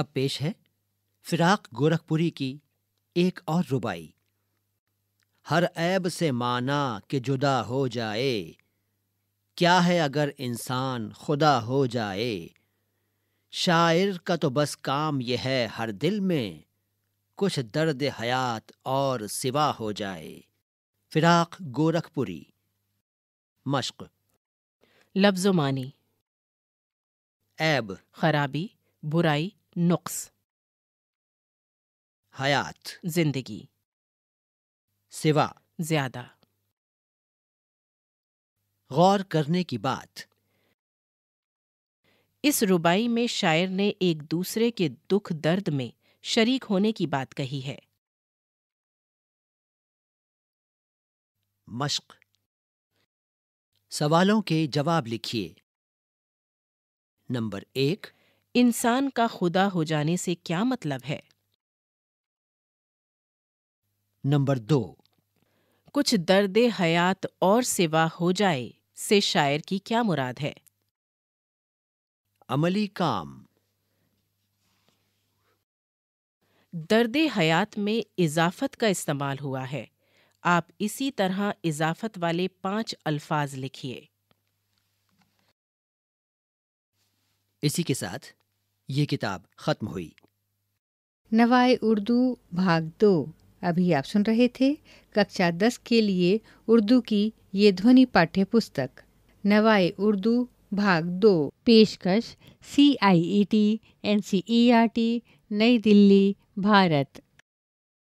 अब पेश है फिराक गोरखपुरी की एक और रुबाई हर ऐब से माना कि जुदा हो जाए क्या है अगर इंसान खुदा हो जाए शायर का तो बस काम यह है हर दिल में कुछ दर्द हयात और सिवा हो जाए फिराक गोरखपुरी मश्क लफ्ज़ मानी ऐब खराबी बुराई नुक्स हयात जिंदगी सिवा ज्यादा गौर करने की बात इस रुबाई में शायर ने एक दूसरे के दुख दर्द में शरीक होने की बात कही है मश्क सवालों के जवाब लिखिए नंबर एक इंसान का खुदा हो जाने से क्या मतलब है नंबर दो कुछ दर्द हयात और सिवा हो जाए से शायर की क्या मुराद है अमली काम दर्द हयात में इजाफत का इस्तेमाल हुआ है आप इसी तरह इजाफत वाले पांच अल्फाज लिखिए इसी के साथ ये किताब ख़त्म हुई नवाए उर्दू भाग दो अभी आप सुन रहे थे कक्षा दस के लिए उर्दू की ये ध्वनि पाठ्य पुस्तक नवाए उर्दू भाग दो पेशकश C I E T N C E R T New Delhi Bharat